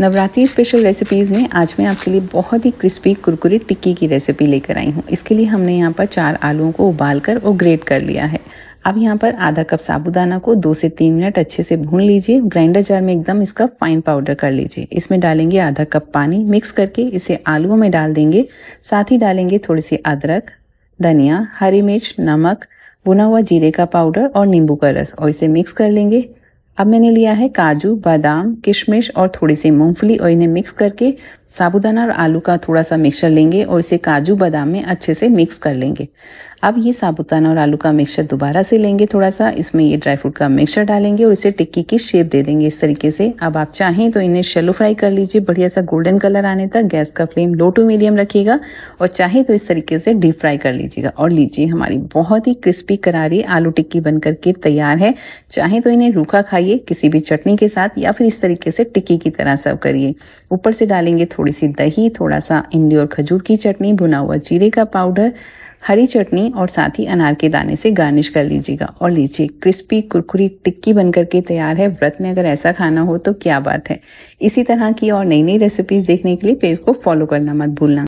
Navratri special recipes में आज मैं आपके लिए बहुत ही क्रिस्पी कुरकुरे टिक्की की रेसिपी लेकर आई हूँ इसके लिए हमने यहाँ पर चार आलूओं को उबाल कर और ग्रेट कर लिया है अब यहाँ पर आधा कप साबुदाना को दो से तीन मिनट अच्छे से भून लीजिए ग्राइंडर जार में एकदम इसका फाइन पाउडर कर लीजिए इसमें डालेंगे आधा कप पानी मिक्स करके इसे आलूओं में डाल देंगे साथ ही डालेंगे थोड़ी सी अदरक धनिया हरी मिर्च नमक भुना हुआ जीरे का पाउडर और नींबू का रस और इसे मिक्स कर लेंगे अब मैंने लिया है काजू बादाम किशमिश और थोड़ी सी मूंगफली और इन्हें मिक्स करके साबुदाना और आलू का थोड़ा सा मिक्सचर लेंगे और इसे काजू बादाम में अच्छे से मिक्स कर लेंगे अब ये साबुदाना और आलू का मिक्सचर दोबारा से लेंगे थोड़ा सा इसमें ये ड्राई फ्रूट का मिक्सचर डालेंगे और इसे टिक्की की शेप दे देंगे इस तरीके से अब आप चाहें तो इन्हें शेलो फ्राई कर लीजिए बढ़िया सा गोल्डन कलर आने तक गैस का फ्लेम लो टू मीडियम रखिएगा और चाहे तो इस तरीके से डीप फ्राई कर लीजिएगा और लीजिए हमारी बहुत ही क्रिस्पी करारी आलू टिक्की बन करके तैयार है चाहे तो इन्हें रूखा खाइए किसी भी चटनी के साथ या फिर इस तरीके से टिक्की की तरह सर्व करिए ऊपर से डालेंगे थोड़ा थोड़ी सी दही थोड़ा सा इमली और खजूर की चटनी भुना हुआ जीरे का पाउडर हरी चटनी और साथ ही अनार के दाने से गार्निश कर लीजिएगा और लीजिए क्रिस्पी कुरकुरी टिक्की बनकर के तैयार है व्रत में अगर ऐसा खाना हो तो क्या बात है इसी तरह की और नई नई रेसिपीज देखने के लिए पेज को फॉलो करना मत भूलना